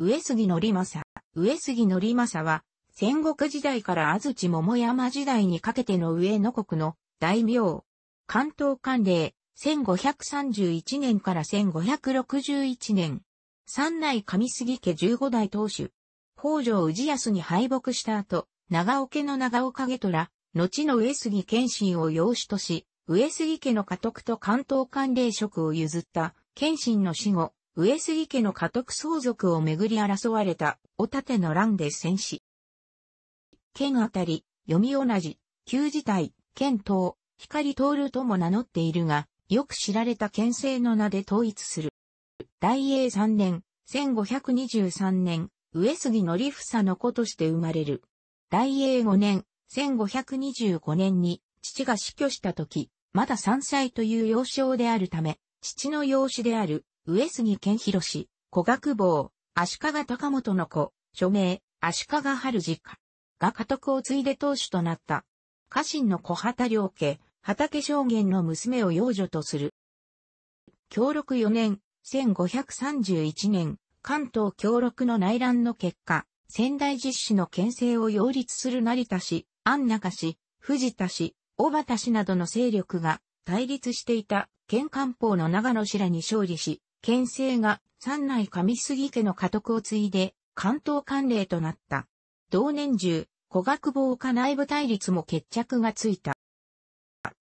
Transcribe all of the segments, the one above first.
上杉則政。上杉則政は、戦国時代から安土桃山時代にかけての上野国の大名。関東関令、1531年から1561年。三内上杉家15代当主。北条氏康に敗北した後、長尾家の長尾影虎、後の上杉謙信を養子とし、上杉家の家督と関東管令職を譲った、謙信の死後、上杉家の家督相続をめぐり争われた、おたての乱で戦死。剣あたり、読み同じ、旧字体、剣東、光徹とも名乗っているが、よく知られた県政の名で統一する。大英三年、1523年、上杉則房の子として生まれる。大英五年、1525年に、父が死去した時、まだ三歳という幼少であるため、父の養子である上杉健弘氏、古学坊、足利高本の子、署名、足利春次家が家督を継いで当主となった。家臣の小畑良家、畑将元の娘を養女とする。協力4年、1531年、関東協力の内乱の結果、仙台実施の県政を擁立する成田氏、安中氏、藤田氏、小畑氏などの勢力が対立していた県官報の長野氏らに勝利し、県政が三内上杉家の家督を継いで、関東官令となった。同年中、古学防火内部対立も決着がついた。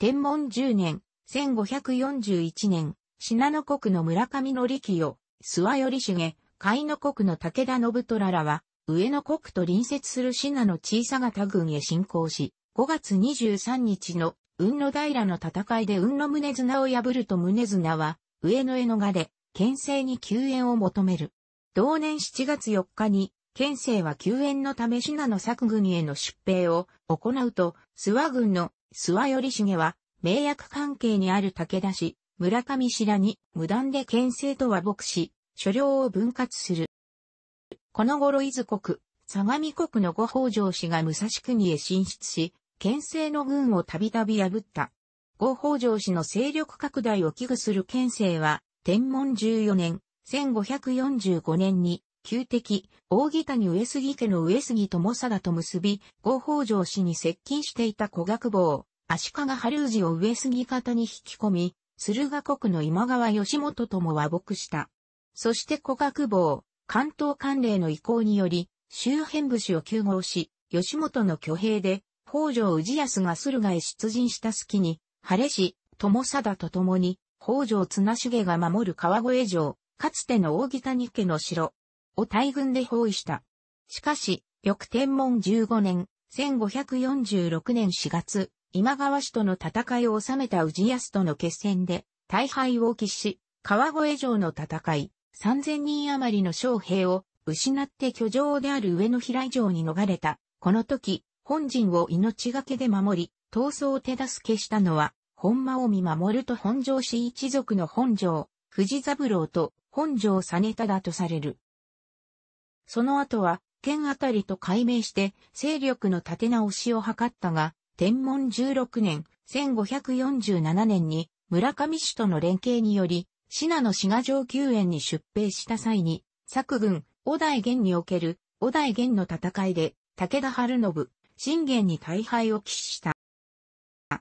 天文10年、1541年、信濃国の村上の力を、諏訪頼重、海の国の武田信虎らは、上野国と隣接する信濃小さ田郡へ侵攻し、5月23日の雲野平の戦いで雲野宗綱を破ると宗綱は、上野江の賀で、県政に救援を求める。同年7月4日に、県政は救援のため品の作軍への出兵を行うと、諏訪軍の諏訪頼重は、名役関係にある武田氏、村上氏らに無断で県政と和睦し、所領を分割する。この頃伊豆国、相模国の五宝城氏が武蔵国へ進出し、県政の軍をたびたび破った。五北条氏の勢力拡大を危惧する県政は、天文14年、1545年に、旧敵、大木谷上杉家の上杉友貞と結び、合法城氏に接近していた古学坊、足利春氏を上杉方に引き込み、駿河国の今川義元とも和睦した。そして古学坊、関東関連の意向により、周辺武士を救護し、吉本の挙兵で、北条氏康が駿河へ出陣した隙に、晴れし、友貞と共に、北条綱重が守る川越城、かつての大木谷家の城を大軍で包囲した。しかし、翌天文15年、1546年4月、今川氏との戦いを収めた宇治康との決戦で、大敗を喫し、川越城の戦い、3000人余りの将兵を失って居城である上野平井城に逃れた。この時、本陣を命がけで守り、逃走を手助けしたのは、本間を見守ると本城氏一族の本城、藤三郎と本城実忠とされる。その後は、県あたりと改名して、勢力の立て直しを図ったが、天文16年、1547年に、村上氏との連携により、信濃志賀上宮園に出兵した際に、作軍、小代源における、小代源の戦いで、武田晴信、信玄に大敗を喫した。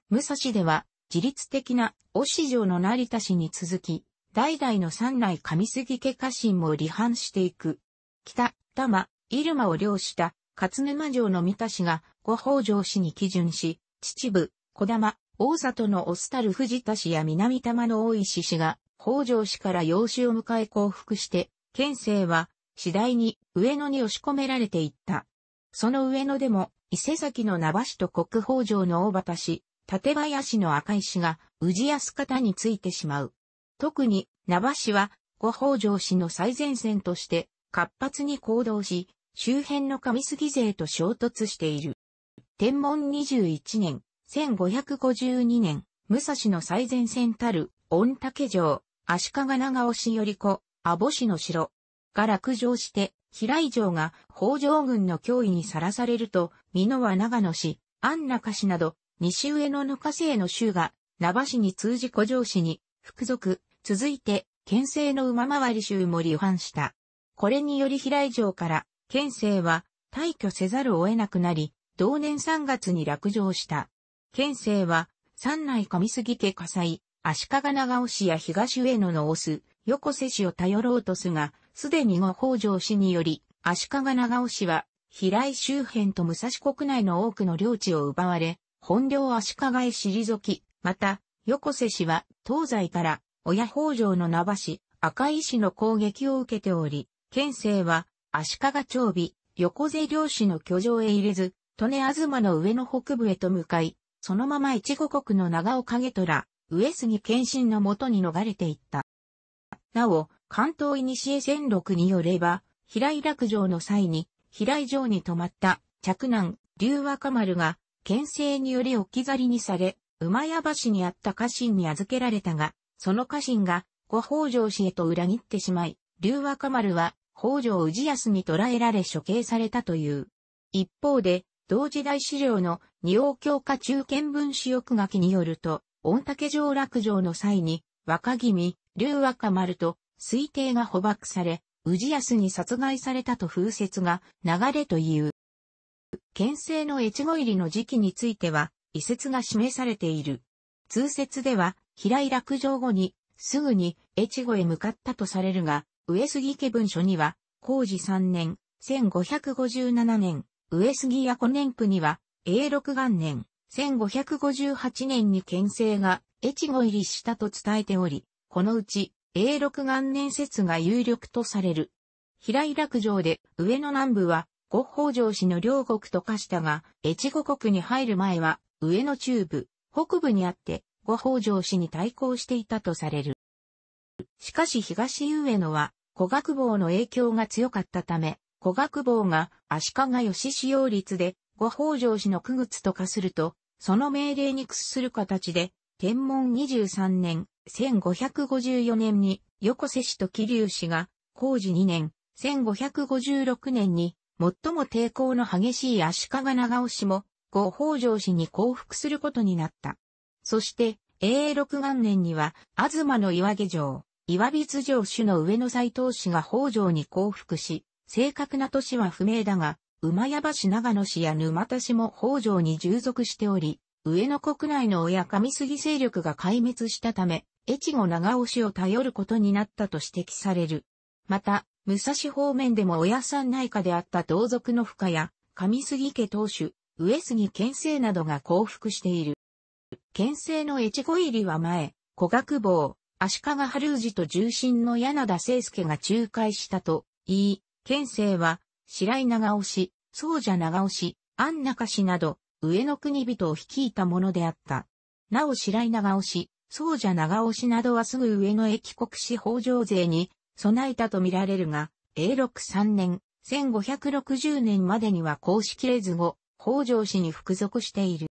武蔵では、自律的なおし城の成田氏に続き、代々の三内上杉家家臣も離反していく。北、玉、入間を領した勝沼城の三田氏が五北条氏に基準し、秩父、小玉、大里のオスタル藤田氏や南玉の大石氏が北条氏から養子を迎え降伏して、県政は次第に上野に押し込められていった。その上野でも伊勢崎の名橋と国宝城の大畑氏、縦林の赤石が宇治安方についてしまう。特に、名場氏は、五北条氏の最前線として活発に行動し、周辺の上杉勢と衝突している。天文21年、1552年、武蔵の最前線たる、御嶽城、足利長尾氏より子、阿保氏の城が落城して、平井城が北条軍の脅威にさらされると、美濃は長野市、安中市など西上野の加勢の州が、名市に通じ古城市に、服属、続いて、県政の馬回り州も離反した。これにより平井城から、県政は退去せざるを得なくなり、同年3月に落城した。県政は、山内上杉家火災、足利長尾市や東上野のオス、横瀬市を頼ろうとすが、すでに後北条氏により、足利長尾市は、平井周辺と武蔵国内の多くの領地を奪われ、本領足利へ退き、また、横瀬氏は東西から親北条の名橋、赤石の攻撃を受けており、県政は足利長尾、横瀬漁師の居城へ入れず、利根東の上の北部へと向かい、そのまま越後国の長尾景虎、上杉謙信のもとに逃れていった。なお、関東西へ戦録によれば、平井落城の際に、平井城に泊まった、着南、龍若丸が、県政により置き去りにされ、馬屋橋にあった家臣に預けられたが、その家臣が、ご北条氏へと裏切ってしまい、龍若丸は、北条氏康に捕らえられ処刑されたという。一方で、同時代資料の二王教科中見文子翼書きによると、御嶽城落城の際に、若君、龍若丸と、推定が捕獲され、氏康に殺害されたと風説が流れという。県政の越後入りの時期については、遺説が示されている。通説では、平井落城後に、すぐに越後へ向かったとされるが、上杉家文書には、工事3年、1557年、上杉屋古年譜には、永禄元年、1558年に県政が越後入りしたと伝えており、このうち、永禄元年説が有力とされる。平井落城で上の南部は五北条氏の両国と化したが、越後国に入る前は、上の中部、北部にあって、五北条氏に対抗していたとされる。しかし東上野は、古学坊の影響が強かったため、古学坊が足利義使用率で五北条氏の区仏と化すると、その命令に屈する形で、天文23年、1554年に横瀬氏と桐生氏が、工事2年、1556年に最も抵抗の激しい足利長尾氏も、後北条氏に降伏することになった。そして、永禄元年には、東の岩下城、岩筆城主の上野斎藤氏が北条に降伏し、正確な年は不明だが、馬屋橋長野氏や沼田氏も北条に従属しており、上野国内の親上杉勢力が壊滅したため、越後長尾氏を頼ることになったと指摘される。また、武蔵方面でも親さん内科であった同族の深や、上杉家当主、上杉県政などが降伏している。県政の越後入りは前、古学坊、足利春氏と重臣の柳田聖介が仲介したと言い、県政は、白井長尾氏、宗者長尾氏、安中氏など、上の国人を率いたものであった。なお白井長尾氏、宗者長尾氏などはすぐ上の駅国市北条勢に備えたとみられるが、A63 年、1560年までには公式絵図後、北条氏に服属している。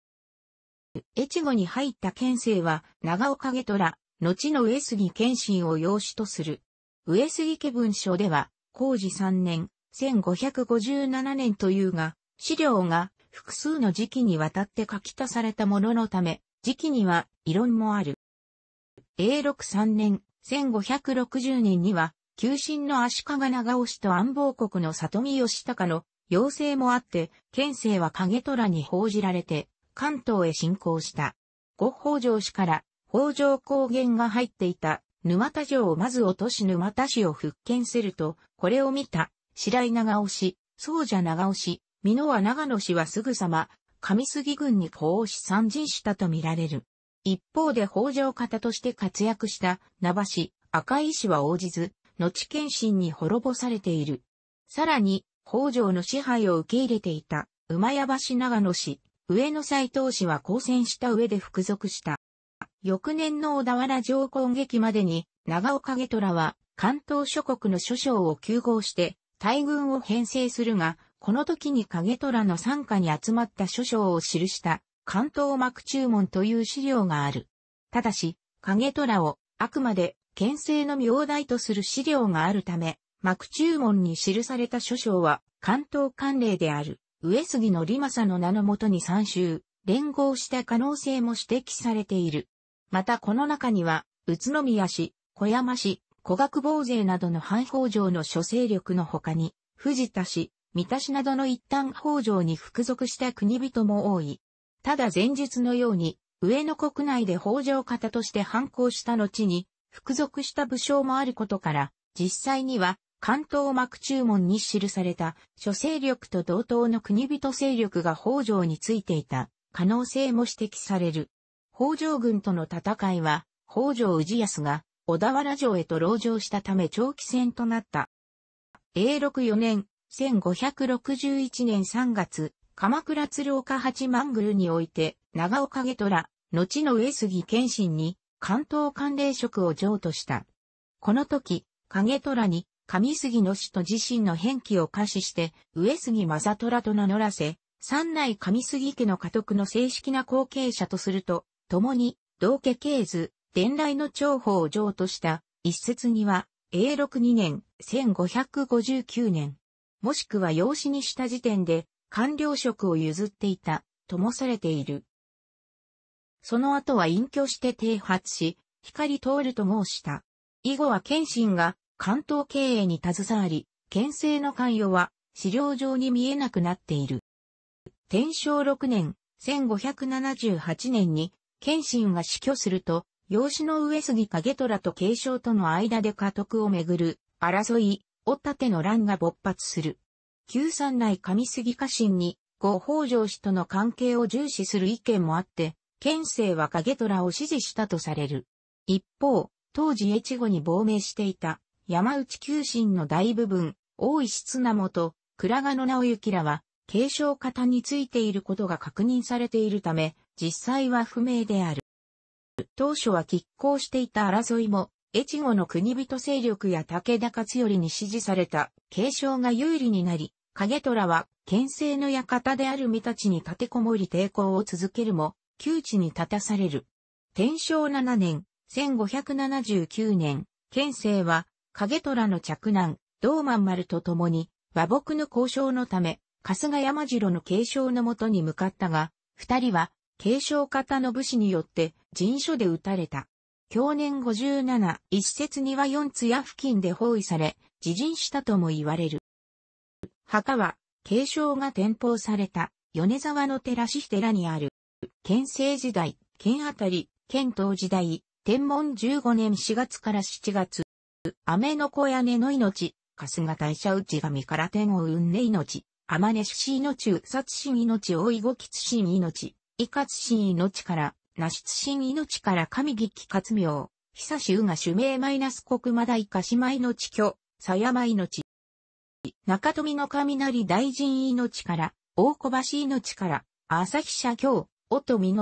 越後に入った県政は、長岡家虎、後の上杉謙信を養子とする。上杉家文書では、工事3年、1557年というが、資料が複数の時期にわたって書き足されたもののため、時期には異論もある。A63 年、1560年には、旧神の足利長尾氏と安房国の里見義高の要請もあって、県政は影虎に報じられて、関東へ進行した。五宝城氏から、北条高原が入っていた、沼田城をまず落とし沼田市を復権すると、これを見た、白井長尾氏、宗者長尾氏、美濃は長野氏はすぐさま、上杉軍に降し参陣したと見られる。一方で北条方として活躍した、名橋、赤井氏は応じず、後謙信に滅ぼされている。さらに、北条の支配を受け入れていた、馬屋橋長野氏、上野斎藤氏は交戦した上で服属した。翌年の小田原城攻撃までに、長岡下虎は、関東諸国の諸将を急合して、大軍を編成するが、この時に影虎の参加に集まった諸将を記した関東幕注文という資料がある。ただし、影虎をあくまで県政の名代とする資料があるため、幕中門に記された諸章は、関東官令である、上杉の利政の名のもとに参集、連合した可能性も指摘されている。またこの中には、宇都宮市、小山市、小学坊勢などの反法上の諸勢力の他に、藤田市、三田市などの一旦法上に服属した国人も多い。ただ前述のように、上野国内で法上方として反抗した後に、服属した武将もあることから、実際には関東幕注文に記された諸勢力と同等の国人勢力が北条についていた可能性も指摘される。北条軍との戦いは、北条氏康が小田原城へと籠城したため長期戦となった。永禄4年、1561年3月、鎌倉鶴岡八幡宮において、長岡家虎、後の上杉謙信に、関東関連職を譲渡した。この時、影虎に上杉の死と自身の変記を可視して、上杉正虎と名乗らせ、三内上杉家の家督の正式な後継者とすると、共に、道家系図、伝来の長法を譲渡した、一説には、永禄2年、1559年、もしくは養子にした時点で、官僚職を譲っていた、ともされている。その後は隠居して停発し、光通ると申した。以後は謙信が関東経営に携わり、県政の関与は資料上に見えなくなっている。天正6年、1578年に、謙信が死去すると、養子の上杉景虎と継承との間で家督をめぐる争い、おたての乱が勃発する。旧三内上杉家臣に、後北条氏との関係を重視する意見もあって、県政は影虎を支持したとされる。一方、当時越後に亡命していた山内九信の大部分、大石綱元、倉賀野直行らは、継承方についていることが確認されているため、実際は不明である。当初は拮抗していた争いも、越後の国人勢力や武田勝頼に支持された継承が有利になり、影虎は、県政の館である三立に立てこもり抵抗を続けるも、窮地に立たされる。天正7年、1579年、県政は、影虎の着難、道満丸と共に、和睦の交渉のため、春日山城の継承のもとに向かったが、二人は、継承方の武士によって、人所で撃たれた。去年57、一節には四津屋付近で包囲され、自陣したとも言われる。墓は、継承が転封された、米沢の寺師寺にある。県政時代、県あたり、県東時代、天文15年4月から7月、雨の小屋根の命、春日大社内神から天を運ね命、天根市命、宇殺市命、大囲碁吉市命、伊勝市命から、那須市命から上劇活名、久し宇が主名マイナス国間大しま命居、狭山命。中富の雷大臣命から、大小橋命から、朝日社京、音実命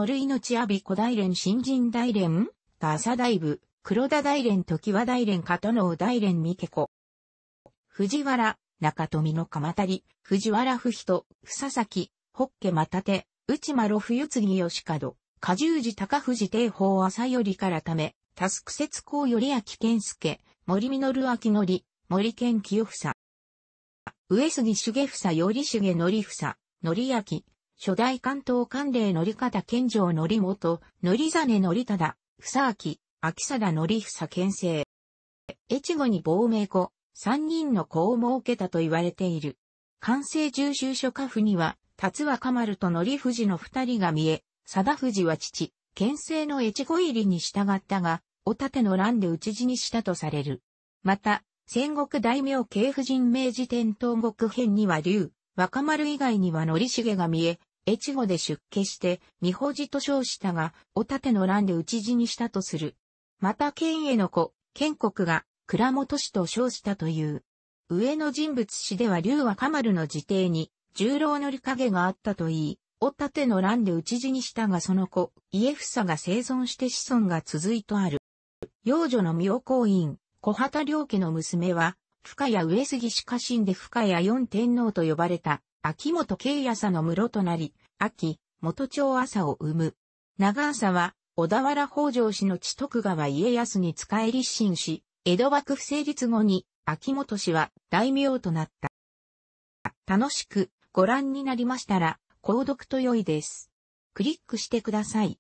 阿鼻子大連新人大連、田朝大部、黒田大連時和大連片野大連三毛子。藤原、中富の鎌足り、藤原不人、ゆつぎよしかど。内じゅ冬次た角、ふじて高藤帝あ朝よりからため、タスク節うより秋健介、森実秋あ森健清房。上杉ん房よりさ、の房、あき。初代関東官令則方健城則元、則真則忠、房明、秋貞則さ県政。越後に亡命後、三人の子を設けたと言われている。関西重修書家府には、達若丸と則藤の二人が見え、貞藤は父、県政の越後入りに従ったが、お盾ての乱で討ち死にしたとされる。また、戦国大名慶夫人明治天東国編には竜、若丸以外には則重が見え、越後で出家して、三保寺と称したが、おたての乱で討ち死にしたとする。また県への子、建国が、倉本氏と称したという。上の人物史では竜はカマルの自邸に、重郎のり影があったといい、おたての乱で討ち死にしたがその子、家房が生存して子孫が続いとある。幼女の妙高院、小畑良家の娘は、深谷上杉氏家臣で深谷四天皇と呼ばれた。秋元慶朝の室となり、秋、元町朝を生む。長朝は、小田原北条氏の地徳川家康に仕え立身し、江戸幕府成立後に、秋元氏は大名となった。楽しくご覧になりましたら、購読と良いです。クリックしてください。